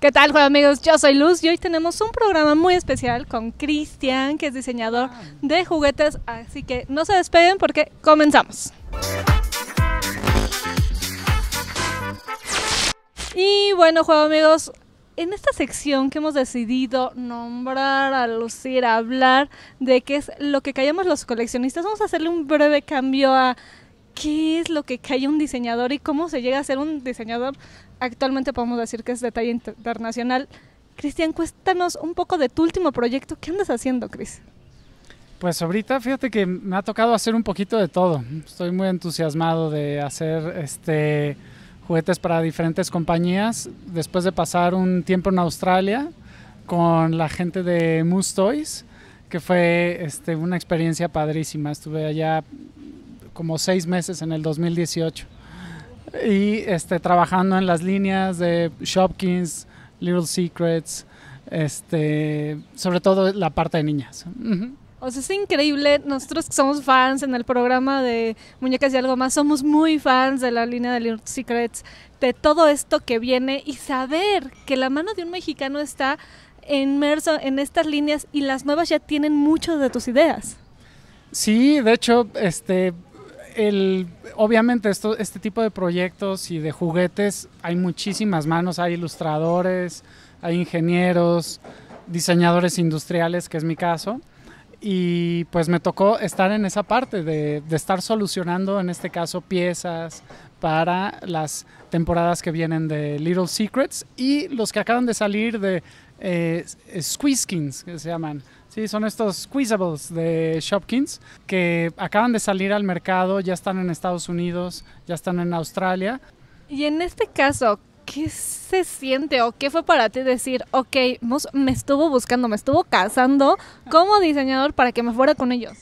¿Qué tal, juego amigos? Yo soy Luz y hoy tenemos un programa muy especial con Cristian, que es diseñador de juguetes, así que no se despeguen porque comenzamos. Y bueno, juego amigos, en esta sección que hemos decidido nombrar, a a hablar de qué es lo que callamos los coleccionistas, vamos a hacerle un breve cambio a qué es lo que hay un diseñador y cómo se llega a ser un diseñador. Actualmente podemos decir que es de talla internacional. Cristian, cuéntanos un poco de tu último proyecto. ¿Qué andas haciendo, Cris? Pues ahorita fíjate que me ha tocado hacer un poquito de todo. Estoy muy entusiasmado de hacer este juguetes para diferentes compañías. Después de pasar un tiempo en Australia con la gente de Moose Toys, que fue este, una experiencia padrísima. Estuve allá como seis meses en el 2018 y este, trabajando en las líneas de Shopkins, Little Secrets, este, sobre todo la parte de niñas. O sea, es increíble. Nosotros que somos fans en el programa de Muñecas y algo más, somos muy fans de la línea de Little Secrets, de todo esto que viene y saber que la mano de un mexicano está inmerso en estas líneas y las nuevas ya tienen mucho de tus ideas. Sí, de hecho, este, obviamente esto, este tipo de proyectos y de juguetes hay muchísimas manos, hay ilustradores, hay ingenieros, diseñadores industriales, que es mi caso, y pues me tocó estar en esa parte de, estar solucionando en este caso piezas para las temporadas que vienen de Little Secrets y los que acaban de salir de eh, Squeeze Squeezkins, que se llaman. Sí, son estos Squeezables de Shopkins que acaban de salir al mercado, ya están en Estados Unidos, ya están en Australia. Y en este caso, ¿qué se siente o qué fue para ti decir, ok, me estuvo buscando, me estuvo casando como diseñador para que me fuera con ellos?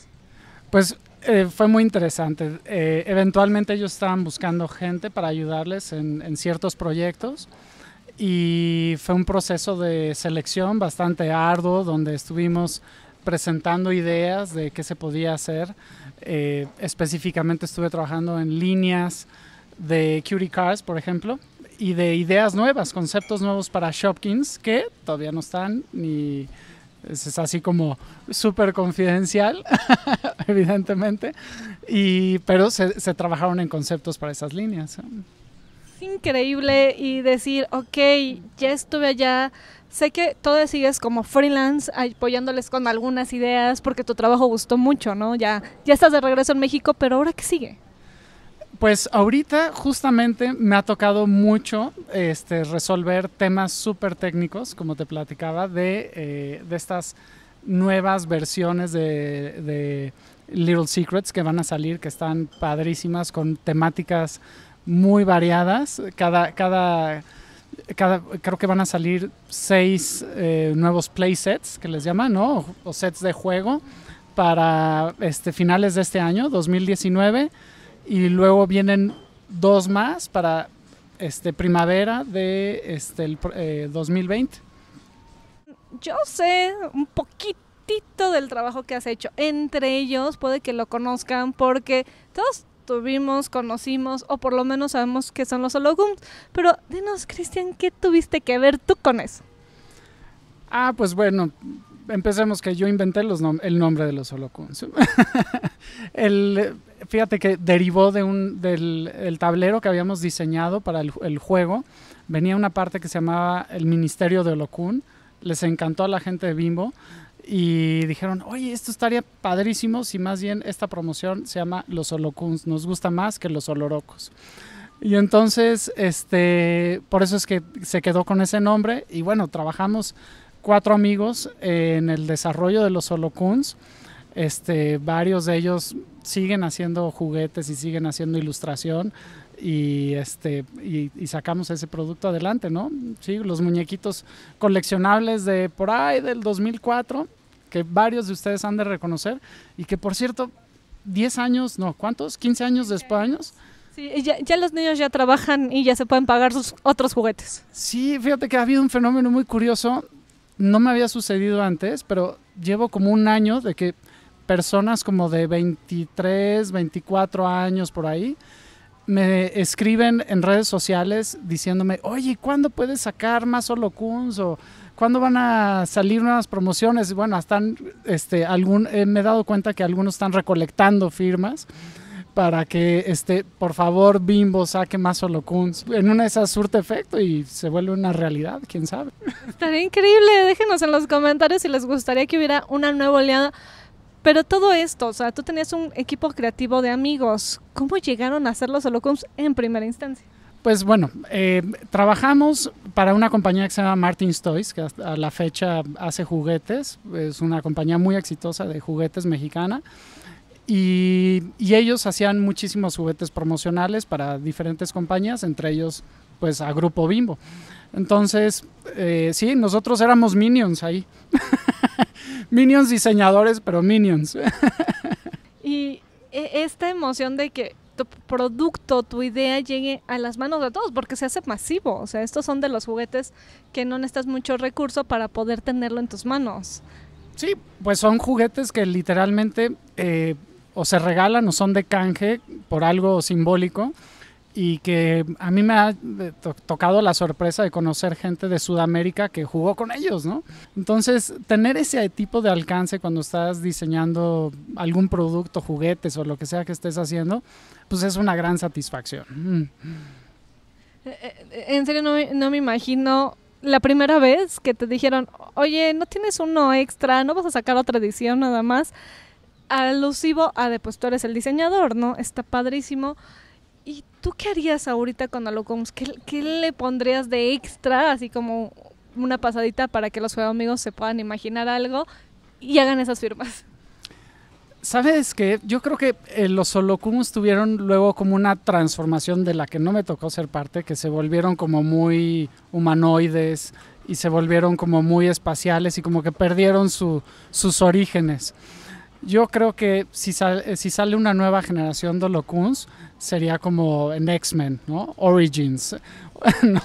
Pues eh, fue muy interesante. Eh, eventualmente ellos estaban buscando gente para ayudarles en, en ciertos proyectos y fue un proceso de selección bastante arduo donde estuvimos presentando ideas de qué se podía hacer. Eh, específicamente estuve trabajando en líneas de cutie Cars, por ejemplo, y de ideas nuevas, conceptos nuevos para Shopkins que todavía no están ni es así como súper confidencial, evidentemente, y, pero se trabajaron en conceptos para esas líneas es increíble y decir, ok, ya estuve allá, sé que todavía sigues como freelance apoyándoles con algunas ideas porque tu trabajo gustó mucho, ¿no? Ya, ya estás de regreso en México, pero ahora qué sigue. Pues ahorita justamente me ha tocado mucho este, resolver temas súper técnicos, como te platicaba, de, eh, estas nuevas versiones de, de Little Secrets que van a salir, que están padrísimas, con temáticas muy variadas. Cada, cada, cada, creo que van a salir seis eh, nuevos nuevos sets que les llaman, ¿no? O sets de juego para este, finales de este año, 2019. Y luego vienen dos más para este, primavera de este, el, 2020. Eh, Yo sé un poquitito del trabajo que has hecho. Entre ellos, puede que lo conozcan porque todos tuvimos, conocimos o por lo menos sabemos que son los holograms. Pero dinos, Cristian, ¿qué tuviste que ver tú con eso? Ah, pues bueno, empecemos que yo inventé los el nombre de los holocuns. el, fíjate que derivó de un, del tablero que habíamos diseñado para el, juego. Venía una parte que se llamaba el Ministerio de Holocun. Les encantó a la gente de Bimbo y dijeron, oye, esto estaría padrísimo si más bien esta promoción se llama Los Olocuns. nos gusta más que los Olorocos. Y entonces, este, por eso es que se quedó con ese nombre y bueno, trabajamos cuatro amigos en el desarrollo de los Olocuns. Este, varios de ellos siguen haciendo juguetes y siguen haciendo ilustración y este y, sacamos ese producto adelante, ¿no? Sí, los muñequitos coleccionables de por ahí del 2004 que varios de ustedes han de reconocer y que por cierto, 10 años, no, ¿cuántos? 15 años después años. Sí, ya, los niños ya trabajan y ya se pueden pagar sus otros juguetes. Sí, fíjate que ha habido un fenómeno muy curioso, no me había sucedido antes, pero llevo como un año de que personas como de 23, 24 años por ahí, me escriben en redes sociales diciéndome, oye, ¿cuándo puedes sacar más Holocuns? O ¿cuándo van a salir nuevas promociones? Bueno, están, este, algún, eh, me he dado cuenta que algunos están recolectando firmas para que, este, por favor, Bimbo saque más holocuns. En una de esas surte efecto y se vuelve una realidad, quién sabe. Estaría increíble, déjenos en los comentarios si les gustaría que hubiera una nueva oleada. Pero todo esto, o sea, tú tenías un equipo creativo de amigos. ¿Cómo llegaron a hacer los holocuns en primera instancia? Pues bueno, eh, trabajamos para una compañía que se llama Martin's Toys, que a la fecha hace juguetes, es una compañía muy exitosa de juguetes mexicana. Y, ellos hacían muchísimos juguetes promocionales para diferentes compañías, entre ellos pues a Grupo Bimbo. Entonces, eh, sí, nosotros éramos minions ahí. minions diseñadores, pero minions. y e, esta emoción de que tu producto, tu idea llegue a las manos de todos, porque se hace masivo. O sea, estos son de los juguetes que no necesitas mucho recurso para poder tenerlo en tus manos. Sí, pues son juguetes que literalmente eh, o se regalan o son de canje por algo simbólico y que a mí me ha eh, tocado la sorpresa de conocer gente de Sudamérica que jugó con ellos, ¿no? Entonces, tener ese tipo de alcance cuando estás diseñando algún producto, juguetes o lo que sea que estés haciendo, pues es una gran satisfacción. Mm. Eh, eh, en serio, no, me imagino la primera vez que te dijeron, oye, no tienes uno extra, no vas a sacar otra edición nada más, alusivo a, de, pues tú eres el diseñador, ¿no? Está padrísimo ¿Y tú qué harías ahorita con Holocombs? ¿Qué, le pondrías de extra, así como una pasadita para que los amigos se puedan imaginar algo y hagan esas firmas? ¿Sabes qué? Yo creo que eh, los Holocumus tuvieron luego como una transformación de la que no me tocó ser parte, que se volvieron como muy humanoides y se volvieron como muy espaciales y como que perdieron sus orígenes. Yo creo que si, eh, sale una nueva generación de Holocumus, sería como en X-Men, ¿no? Origins, ¿no?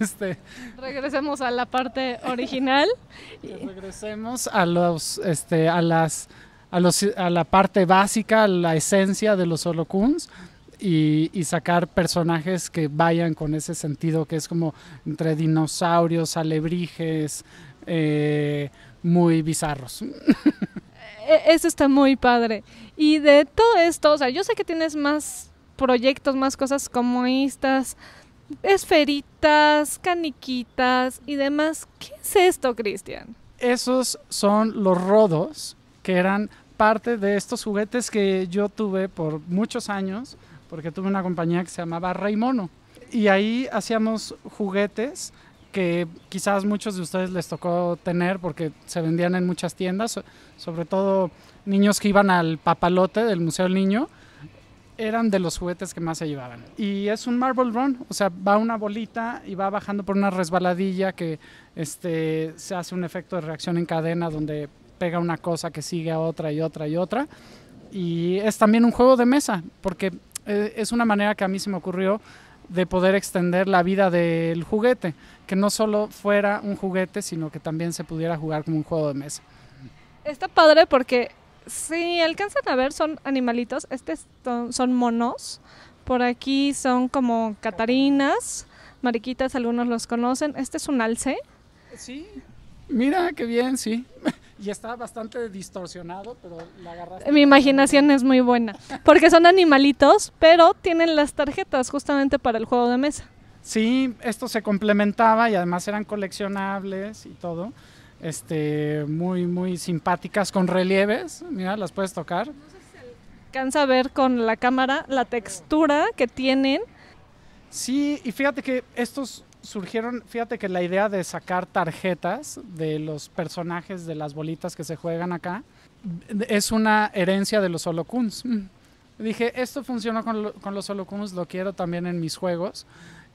Este, regresemos a la parte original. regresemos a los, este, a las, a la parte básica, la esencia de los Solo Y, y, sacar personajes que vayan con ese sentido que es como entre dinosaurios, alebrijes, eh, muy bizarros. E, eso está muy padre. Y de todo esto, o sea, yo sé que tienes más proyectos, más cosas como estas, esferitas, caniquitas y demás. ¿Qué es esto, Cristian? Esos son los rodos, que eran parte de estos juguetes que yo tuve por muchos años, porque tuve una compañía que se llamaba Rey Mono. Y ahí hacíamos juguetes que quizás muchos de ustedes les tocó tener porque se vendían en muchas tiendas, sobre todo niños que iban al papalote del Museo del Niño eran de los juguetes que más se llevaban. Y es un marble run, o sea, va una bolita y va bajando por una resbaladilla que este, se hace un efecto de reacción en cadena donde pega una cosa que sigue a otra y otra y otra. Y es también un juego de mesa, porque eh, es una manera que a mí se me ocurrió de poder extender la vida del juguete, que no solo fuera un juguete, sino que también se pudiera jugar como un juego de mesa. Está padre porque Sí, alcanzan a ver, son animalitos. Estos son monos. Por aquí son como catarinas, mariquitas, algunos los conocen. Este es un alce. Sí. Mira, qué bien, sí. Y está bastante distorsionado, pero la agarraste. Mi imaginación es muy buena. Porque son animalitos, pero tienen las tarjetas justamente para el juego de mesa. Sí, esto se complementaba y además eran coleccionables y todo este, muy, muy simpáticas con relieves. Mira, las puedes tocar. cansa ver con la cámara la textura que tienen. Sí, y fíjate que estos surgieron, fíjate que la idea de sacar tarjetas de los personajes de las bolitas que se juegan acá es una herencia de los holocuns. Mm. Dije, esto funcionó con, los holocuns, lo quiero también en mis juegos.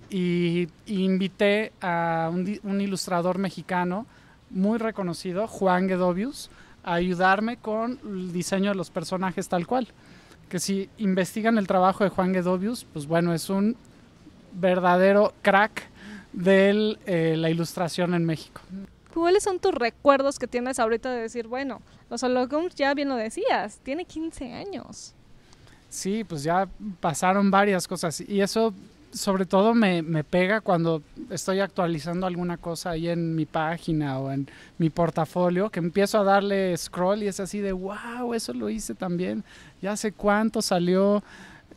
Y, invité a un, un ilustrador mexicano muy reconocido, Juan Gedovius, a ayudarme con el diseño de los personajes tal cual. Que si investigan el trabajo de Juan Gedovius, pues bueno, es un verdadero crack de eh, la ilustración en México. ¿Cuáles son tus recuerdos que tienes ahorita de decir, bueno, los holograms ya bien lo decías, tiene 15 años? Sí, pues ya pasaron varias cosas y eso sobre todo me, pega cuando estoy actualizando alguna cosa ahí en mi página o en mi portafolio, que empiezo a darle scroll y es así de, wow, eso lo hice también, ya sé cuánto salió.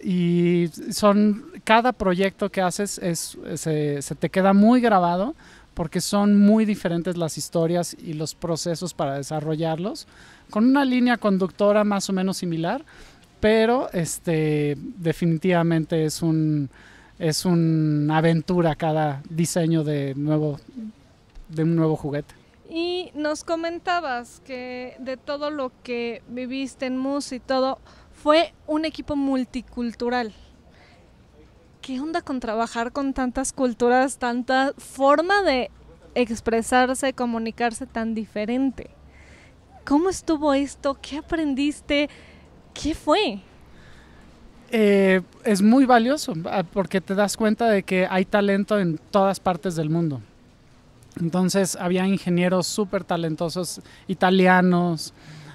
Y son, cada proyecto que haces se, se te queda muy grabado porque son muy diferentes las historias y los procesos para desarrollarlos, con una línea conductora más o menos similar, pero este definitivamente es un es una aventura cada diseño de, nuevo, de un nuevo juguete. Y nos comentabas que de todo lo que viviste en MUS y todo, fue un equipo multicultural. ¿Qué onda con trabajar con tantas culturas, tanta forma de expresarse, comunicarse tan diferente? ¿Cómo estuvo esto? ¿Qué aprendiste? ¿Qué fue? Eh, es muy valioso ah, porque te das cuenta de que hay talento en todas partes del mundo. Entonces había ingenieros súper talentosos italianos,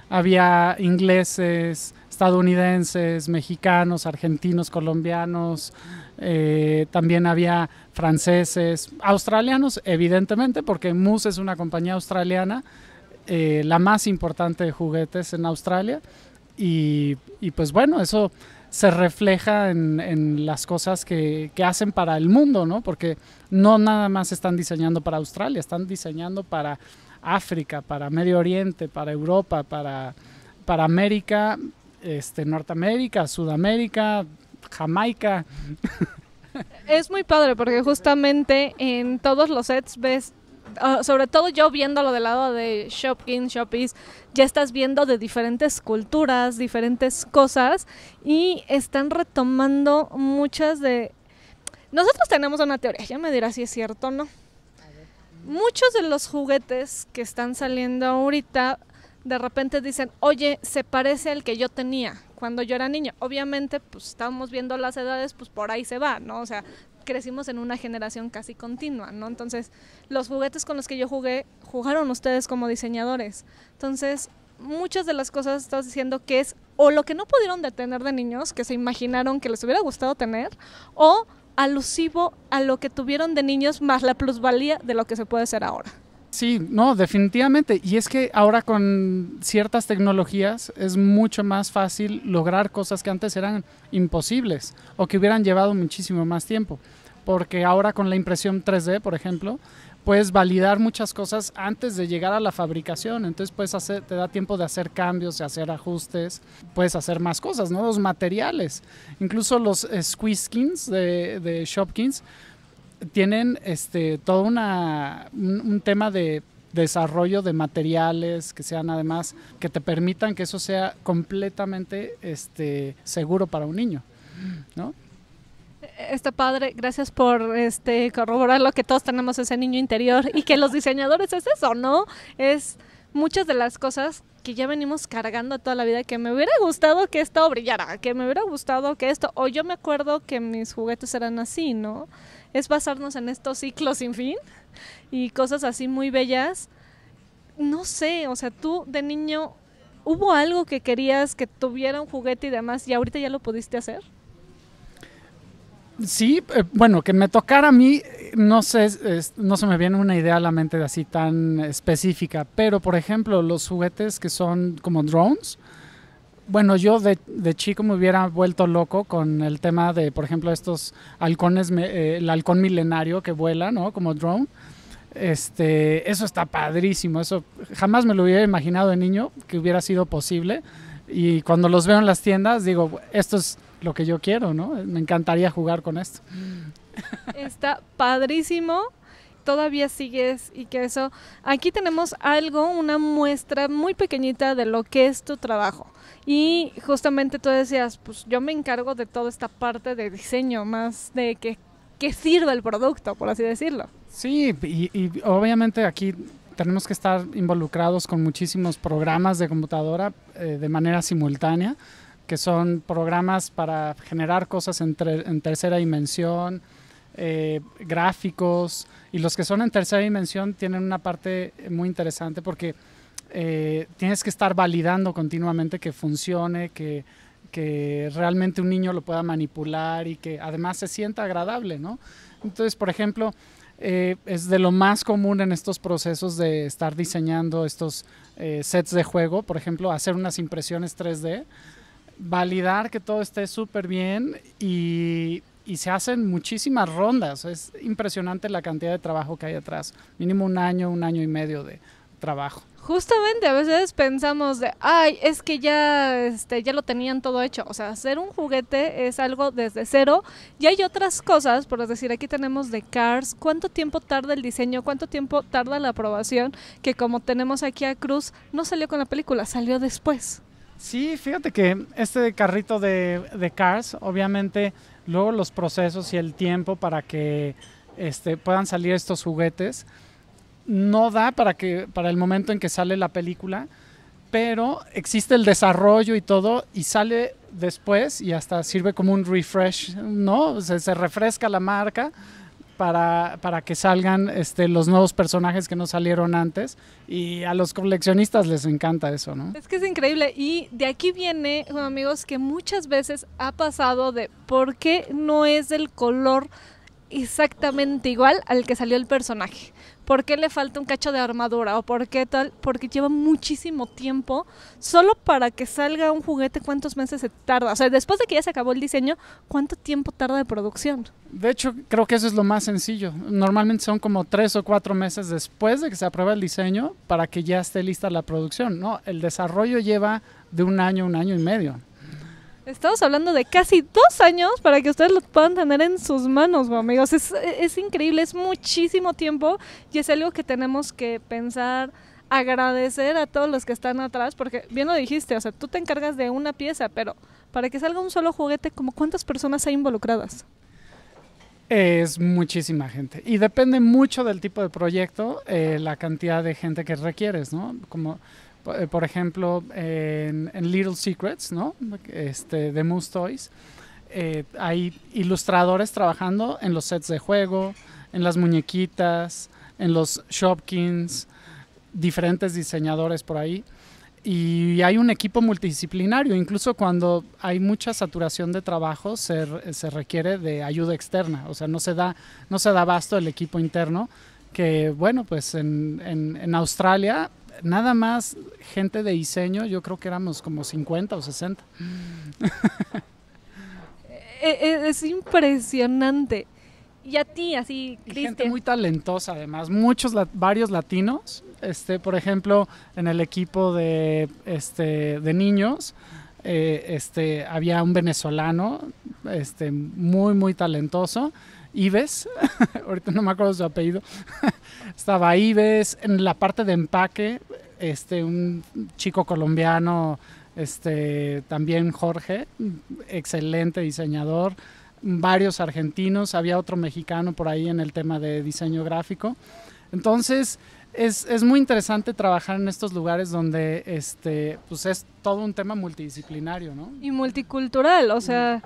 había ingleses, estadounidenses, mexicanos, argentinos, colombianos, eh, también había franceses, australianos, evidentemente, porque Moose es una compañía australiana, eh, la más importante de juguetes en Australia. y pues bueno, eso se refleja en, las cosas que, hacen para el mundo, ¿no? Porque no nada más están diseñando para Australia, están diseñando para África, para Medio Oriente, para Europa, para, para América, este, Norteamérica, Sudamérica, Jamaica. Es muy padre porque justamente en todos los sets ves Ah, sobre todo yo viéndolo del lado de Shopkins, Shoppies, ya estás viendo de diferentes culturas, diferentes cosas y están retomando muchas de... Nosotros tenemos una teoría, ya me dirás si es cierto o no. Muchos de los juguetes que están saliendo ahorita de repente dicen, oye, se parece al que yo tenía cuando yo era niño. Obviamente, pues estamos viendo las edades, pues por ahí se va, ¿no? O sea, crecimos en una generación casi continua, ¿no? Entonces, los juguetes con los que yo jugué, jugaron ustedes como diseñadores. Entonces, muchas de las cosas estás diciendo que es o lo que no pudieron detener de niños, que se imaginaron que les hubiera gustado tener, o alusivo a lo que tuvieron de niños más la plusvalía de lo que se puede ser ahora. Sí, no, definitivamente. Y es que ahora con ciertas tecnologías es mucho más fácil lograr cosas que antes eran imposibles o que hubieran llevado muchísimo más tiempo. Porque ahora con la impresión 3D, por ejemplo, puedes validar muchas cosas antes de llegar a la fabricación. Entonces puedes hacer, te da tiempo de hacer cambios, de hacer ajustes, puedes hacer más cosas, nuevos materiales. Incluso los eh, squeeze skins de, de Shopkins tienen este, todo un, tema de desarrollo de materiales que sean además que te permitan que eso sea completamente este seguro para un niño, ¿no? Está padre, gracias por este corroborar lo que todos tenemos ese niño interior y que los diseñadores es eso, ¿no? Es muchas de las cosas que ya venimos cargando toda la vida, que me hubiera gustado que esto brillara, que me hubiera gustado que esto, o yo me acuerdo que mis juguetes eran así, ¿no? es basarnos en estos ciclos sin fin y cosas así muy bellas. No sé, o sea, tú de niño, ¿hubo algo que querías que tuviera un juguete y demás y ahorita ya lo pudiste hacer? Sí, eh, bueno, que me tocara a mí, no sé, no se me viene una idea a la mente de así tan específica, pero por ejemplo, los juguetes que son como drones, bueno, yo de, chico me hubiera vuelto loco con el tema de, por ejemplo, estos halcones, eh, el halcón milenario que vuela, ¿no? Como drone. Este, eso está padrísimo, eso jamás me lo hubiera imaginado de niño que hubiera sido posible. Y cuando los veo en las tiendas, digo, esto es lo que yo quiero, ¿no? Me encantaría jugar con esto. Mm. Está padrísimo todavía sigues y que eso, aquí tenemos algo, una muestra muy pequeñita de lo que es tu trabajo. Y justamente tú decías, pues yo me encargo de toda esta parte de diseño, más de que, que sirva el producto, por así decirlo. Sí, y, obviamente aquí tenemos que estar involucrados con muchísimos programas de computadora eh, de manera simultánea, que son programas para generar cosas en, en tercera dimensión, eh, gráficos, y los que son en tercera dimensión tienen una parte muy interesante porque eh, tienes que estar validando continuamente que funcione, que, que realmente un niño lo pueda manipular y que además se sienta agradable, ¿no? Entonces, por ejemplo, eh, es de lo más común en estos procesos de estar diseñando estos sets de juego, por ejemplo, hacer unas impresiones 3D, validar que todo esté súper bien y y se hacen muchísimas rondas. Es impresionante la cantidad de trabajo que hay atrás. Mínimo un año, un año y medio de trabajo. Justamente a veces pensamos de, ay, es que ya, este, ya lo tenían todo hecho. O sea, hacer un juguete es algo desde cero. Y hay otras cosas, por decir, aquí tenemos de Cars, cuánto tiempo tarda el diseño, cuánto tiempo tarda la aprobación, que como tenemos aquí a Cruz, no salió con la película, salió después. Sí, fíjate que este carrito de, de Cars, obviamente luego los procesos y el tiempo para que este, puedan salir estos juguetes. No da para, que, para el momento en que sale la película, pero existe el desarrollo y todo y sale después y hasta sirve como un refresh, ¿no? se refresca la marca para, que salgan este, los nuevos personajes que no salieron antes. Y a los coleccionistas les encanta eso, ¿no? Es que es increíble. Y de aquí viene, amigos, que muchas veces ha pasado de por qué no es el color exactamente igual al que salió el personaje. ¿Por qué le falta un cacho de armadura? ¿O por qué tal? Porque lleva muchísimo tiempo. Solo para que salga un juguete, ¿cuántos meses se tarda? O sea, después de que ya se acabó el diseño, ¿cuánto tiempo tarda de producción? De hecho, creo que eso es lo más sencillo. Normalmente son como tres o cuatro meses después de que se aprueba el diseño para que ya esté lista la producción. No, el desarrollo lleva de un año, un año y medio. Estamos hablando de casi dos años para que ustedes lo puedan tener en sus manos, amigos. Es, increíble, es muchísimo tiempo y es algo que tenemos que pensar agradecer a todos los que están atrás, porque bien lo dijiste, o sea, tú te encargas de una pieza, pero para que salga un solo juguete, ¿como cuántas personas hay involucradas? Es muchísima gente. Y depende mucho del tipo de proyecto, eh, la cantidad de gente que requieres, ¿no? Como eh, por ejemplo, en, Little Secrets, ¿no? Este, de Moose Toys, eh, hay ilustradores trabajando en los sets de juego, en las muñequitas, en los Shopkins, diferentes diseñadores por ahí. Y hay un equipo multidisciplinario, incluso cuando hay mucha saturación de trabajo se, se requiere de ayuda externa, o sea, no se da, no se da abasto el equipo interno, que bueno, pues en, en, en Australia nada más gente de diseño, yo creo que éramos como 50 o 60. E-, e-, es impresionante. Y a ti, así, Cristian. Gente muy talentosa, además. Muchos, varios latinos. Este, por ejemplo, en el equipo de, este, de niños, eh, este, había un venezolano, este, muy, muy talentoso. Ives, ahorita no me acuerdo su apellido, estaba Ives en la parte de empaque, este, un chico colombiano, este, también Jorge, excelente diseñador, varios argentinos, había otro mexicano por ahí en el tema de diseño gráfico. Entonces, es, muy interesante trabajar en estos lugares donde este, pues es todo un tema multidisciplinario, ¿no? Y multicultural, o sea,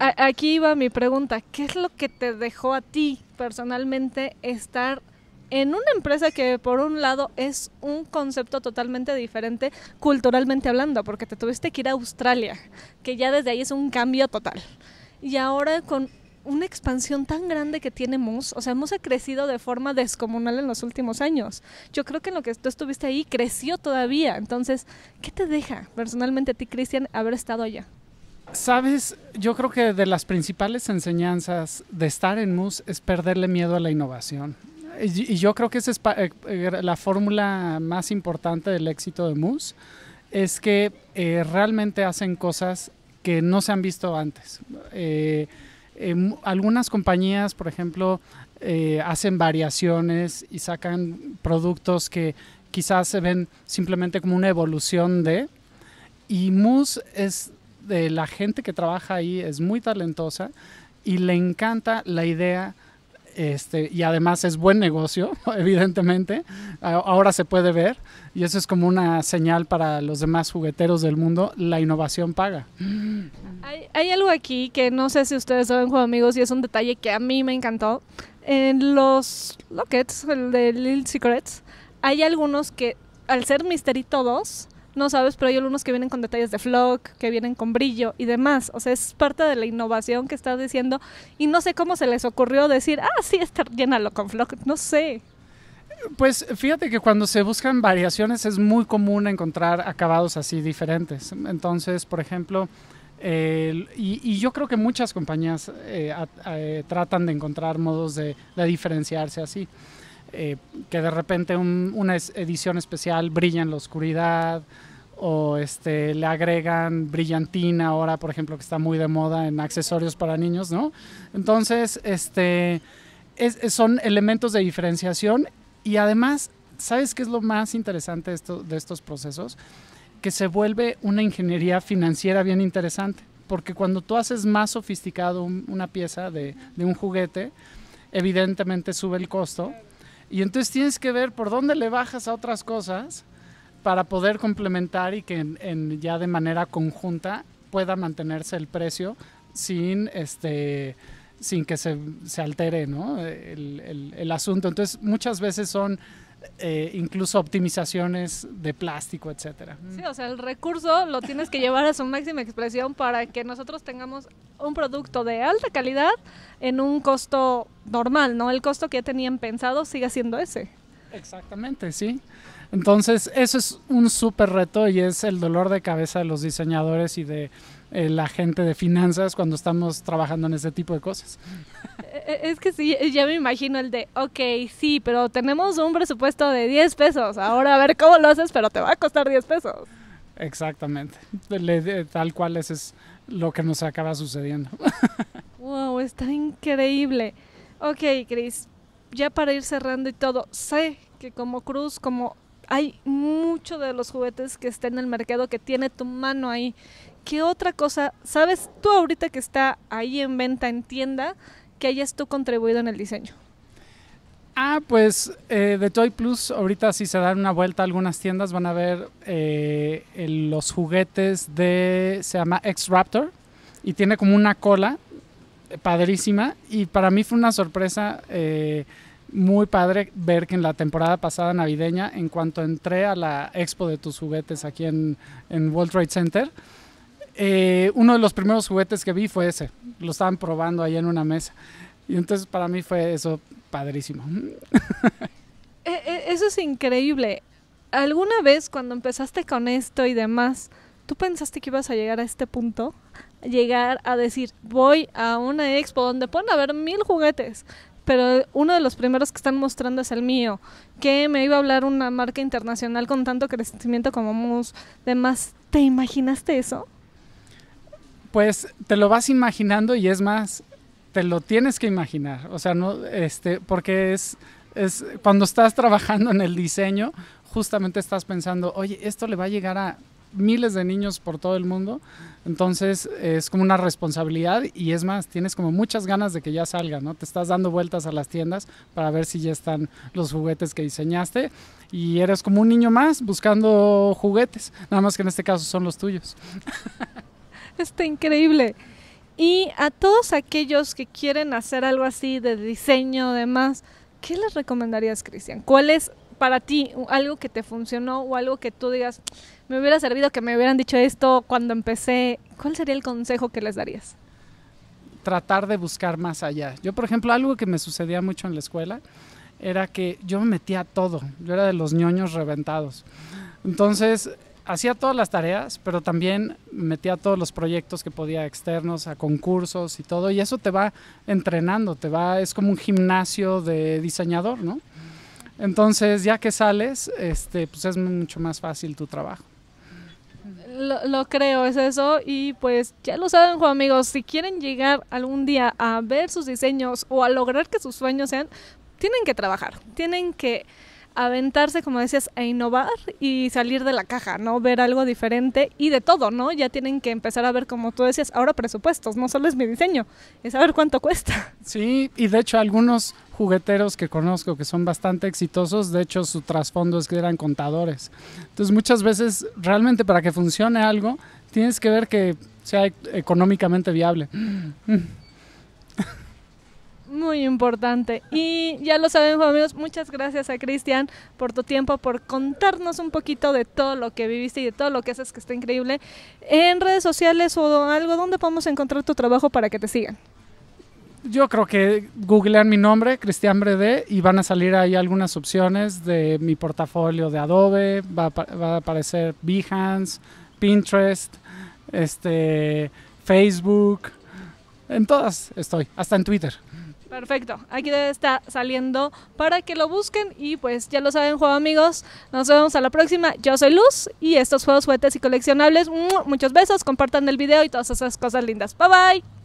aquí iba mi pregunta, ¿qué es lo que te dejó a ti personalmente estar en una empresa que por un lado es un concepto totalmente diferente culturalmente hablando, porque te tuviste que ir a Australia, que ya desde ahí es un cambio total. Y ahora con una expansión tan grande que tiene Moose, o sea, Moose ha crecido de forma descomunal en los últimos años. Yo creo que en lo que tú estuviste ahí creció todavía. Entonces, ¿qué te deja personalmente a ti, Cristian, haber estado allá? Sabes, yo creo que de las principales enseñanzas de estar en Moose es perderle miedo a la innovación y, yo creo que esa es eh, eh, la fórmula más importante del éxito de Moose, es que eh, realmente hacen cosas que no se han visto antes. Em, algunas compañías, por ejemplo, hacen variaciones y sacan productos que quizás se ven simplemente como una evolución de... Y Moose es de la gente que trabaja ahí, es muy talentosa y le encanta la idea este, y además es buen negocio, evidentemente, ahora se puede ver, y eso es como una señal para los demás jugueteros del mundo, la innovación paga. Hay, algo aquí que no sé si ustedes saben, juego amigos, y es un detalle que a mí me encantó. En los lockets, el de Little Secrets, hay algunos que al ser Misterito 2, no sabes, pero hay algunos que vienen con detalles de flock, que vienen con brillo y demás. O sea, es parte de la innovación que estás diciendo y no sé cómo se les ocurrió decir, ah, sí, está, llénalo con flock, no sé. Pues fíjate que cuando se buscan variaciones es muy común encontrar acabados así diferentes. Entonces, por ejemplo, y, yo creo que muchas compañías eh, eh, tratan de encontrar modos de diferenciarse así. Eh, que de repente una edición especial brilla en la oscuridad o este, le agregan brillantina ahora, por ejemplo, que está muy de moda en accesorios para niños, ¿no? Entonces, este, son elementos de diferenciación y además, ¿sabes qué es lo más interesante de, esto, de estos procesos? Que se vuelve una ingeniería financiera bien interesante, porque cuando tú haces más sofisticado una pieza de, de un juguete, evidentemente sube el costo y entonces tienes que ver por dónde le bajas a otras cosas para poder complementar y que ya de manera conjunta pueda mantenerse el precio sin este sin que se, altere el, el asunto. Entonces muchas veces son eh, incluso optimizaciones de plástico, etcétera. Sí, o sea, el recurso lo tienes que llevar a su máxima expresión para que nosotros tengamos un producto de alta calidad en un costo normal, ¿no? El costo que tenían pensado sigue siendo ese. Exactamente, sí. Entonces, eso es un súper reto y es el dolor de cabeza de los diseñadores y de la gente de finanzas cuando estamos trabajando en ese tipo de cosas. E-, e-, es que sí, ya me imagino el de, ok, sí, pero tenemos un presupuesto de 10 pesos, ahora a ver cómo lo haces, pero te va a costar 10 pesos. Exactamente, tal cual ese es lo que nos acaba sucediendo. Wow, está increíble. Ok, Cris, ya para ir cerrando y todo, sé que como Cruz, como hay mucho de los juguetes que está en el mercado que tiene tu mano ahí. ¿qué otra cosa sabes tú ahorita que está ahí en venta en tienda que hayas tú contribuido en el diseño? Ah, pues eh, de Toy Plus, ahorita si se dan una vuelta a algunas tiendas van a ver eh, los juguetes de, se llama X-Raptor y tiene como una cola eh, padrísima y para mí fue una sorpresa muy padre ver que en la temporada pasada navideña, en cuanto entré a la expo de tus juguetes aquí en, en World Trade Center, eh, uno de los primeros juguetes que vi fue ese. Lo estaban probando ahí en una mesa. Y entonces para mí fue eso padrísimo. Eh, eh, eso es increíble. ¿Alguna vez cuando empezaste con esto y demás, tú pensaste que ibas a llegar a este punto? Llegar a decir, voy a una expo donde pueden haber mil juguetes, pero uno de los primeros que están mostrando es el mío, que me iba a hablar una marca internacional con tanto crecimiento como Moose. Demás, ¿te imaginaste eso? Pues te lo vas imaginando y es más, te lo tienes que imaginar. O sea, no, este, porque es, es cuando estás trabajando en el diseño, justamente estás pensando, oye, esto le va a llegar a miles de niños por todo el mundo. Entonces es como una responsabilidad y es más, tienes como muchas ganas de que ya salga, ¿no? Te estás dando vueltas a las tiendas para ver si ya están los juguetes que diseñaste y eres como un niño más buscando juguetes, nada más que en este caso son los tuyos. Está increíble. Y a todos aquellos que quieren hacer algo así de diseño, demás, ¿qué les recomendarías, Cristian? ¿Cuál es para ti algo que te funcionó o algo que tú digas, me hubiera servido que me hubieran dicho esto cuando empecé? ¿Cuál sería el consejo que les darías? Tratar de buscar más allá. Yo, por ejemplo, algo que me sucedía mucho en la escuela era que yo me metía a todo. Yo era de los ñoños reventados. Entonces, hacía todas las tareas, pero también metía todos los proyectos que podía externos, a concursos y todo, y eso te va entrenando, te va, es como un gimnasio de diseñador, ¿no? Entonces, ya que sales, este, pues es mucho más fácil tu trabajo. Lo, creo, es eso. Y pues ya lo saben, Juan amigos, si quieren llegar algún día a ver sus diseños o a lograr que sus sueños sean, tienen que trabajar, tienen que aventarse, como decías, a innovar y salir de la caja, ¿no? Ver algo diferente y de todo, ¿no? Ya tienen que empezar a ver, como tú decías, ahora presupuestos, no solo es mi diseño, es saber cuánto cuesta. Sí, y de hecho algunos jugueteros que conozco que son bastante exitosos, de hecho su trasfondo es que eran contadores. Entonces muchas veces realmente para que funcione algo, tienes que ver que sea económicamente viable. Muy importante. Y ya lo saben, amigos, muchas gracias a Cristian por tu tiempo, por contarnos un poquito de todo lo que viviste y de todo lo que haces, que está increíble. En redes sociales o algo, ¿dónde podemos encontrar tu trabajo para que te sigan? Yo creo que googlean mi nombre, Cristian Bredé, y van a salir ahí algunas opciones de mi portafolio de Adobe, va a, va a aparecer Behance, Pinterest, este, Facebook, en todas estoy, hasta en Twitter. Perfecto, aquí está saliendo para que lo busquen y pues ya lo saben, juego amigos, nos vemos a la próxima. Yo soy Luz y estos juegos, fuertes y coleccionables, muchos besos, compartan el video y todas esas cosas lindas. Bye bye.